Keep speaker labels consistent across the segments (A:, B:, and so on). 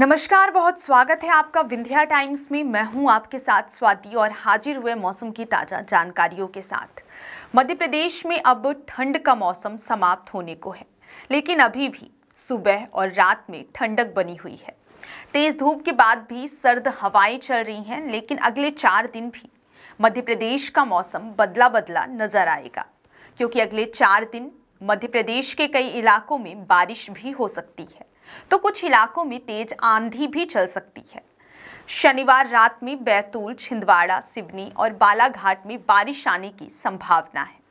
A: नमस्कार बहुत स्वागत है आपका विंध्या टाइम्स में मैं हूं आपके साथ स्वाति और हाजिर हुए मौसम की ताज़ा जानकारियों के साथ मध्य प्रदेश में अब ठंड का मौसम समाप्त होने को है लेकिन अभी भी सुबह और रात में ठंडक बनी हुई है तेज धूप के बाद भी सर्द हवाएं चल रही हैं लेकिन अगले चार दिन भी मध्य प्रदेश का मौसम बदला बदला नजर आएगा क्योंकि अगले चार दिन मध्य प्रदेश के कई इलाकों में बारिश भी हो सकती है तो कुछ इलाकों में तेज आंधी भी चल सकती है शनिवार रात में बैतूल छिंदवाड़ा सिवनी और बालाघाट में बारिश आने की संभावना है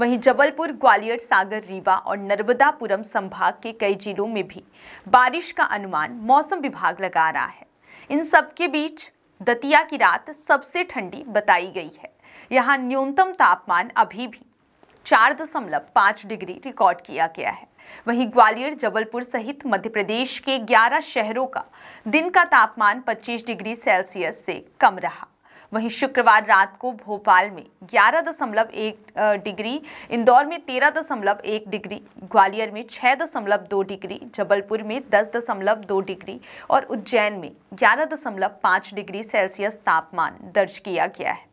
A: वहीं जबलपुर ग्वालियर सागर रीवा और नर्मदापुरम संभाग के कई जिलों में भी बारिश का अनुमान मौसम विभाग लगा रहा है इन सब के बीच दतिया की रात सबसे ठंडी बताई गई है यहाँ न्यूनतम तापमान अभी भी चार दशमलव पाँच डिग्री रिकॉर्ड किया गया है वहीं ग्वालियर जबलपुर सहित मध्य प्रदेश के 11 शहरों का दिन का तापमान 25 डिग्री सेल्सियस से कम रहा वहीं शुक्रवार रात को भोपाल में 11.1 डिग्री इंदौर में 13.1 डिग्री ग्वालियर में 6.2 डिग्री जबलपुर में 10.2 डिग्री और उज्जैन में 11.5 डिग्री सेल्सियस तापमान दर्ज किया गया है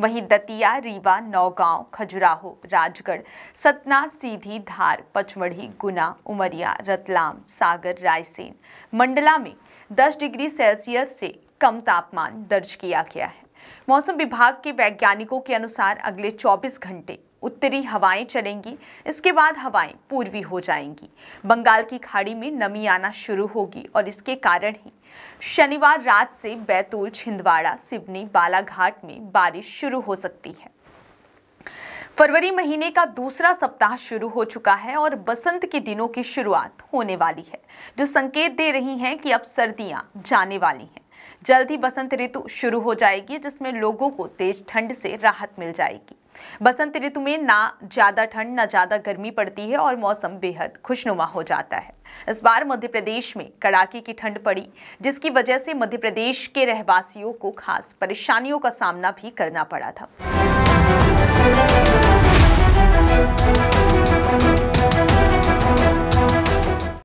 A: वहीं दतिया रीवा नौगांव खजुराहो राजगढ़ सतना सीधी धार पचमढ़ी गुना उमरिया रतलाम सागर रायसेन मंडला में 10 डिग्री सेल्सियस से कम तापमान दर्ज किया गया है मौसम विभाग के वैज्ञानिकों के अनुसार अगले 24 घंटे उत्तरी हवाएं चलेंगी इसके बाद हवाएं पूर्वी हो जाएंगी बंगाल की खाड़ी में नमी आना शुरू होगी और इसके कारण ही शनिवार रात से बैतूल छिंदवाड़ा सिवनी बालाघाट में बारिश शुरू हो सकती है फरवरी महीने का दूसरा सप्ताह शुरू हो चुका है और बसंत के दिनों की शुरुआत होने वाली है जो संकेत दे रही हैं कि अब सर्दियां जाने वाली हैं जल्द ही बसंत ऋतु शुरू हो जाएगी जिसमें लोगों को तेज ठंड से राहत मिल जाएगी बसंत ऋतु में ना ज़्यादा ठंड ना ज़्यादा गर्मी पड़ती है और मौसम बेहद खुशनुमा हो जाता है इस बार मध्य प्रदेश में कड़ाके की ठंड पड़ी जिसकी वजह से मध्य प्रदेश के रहवासियों को खास परेशानियों का सामना भी करना पड़ा था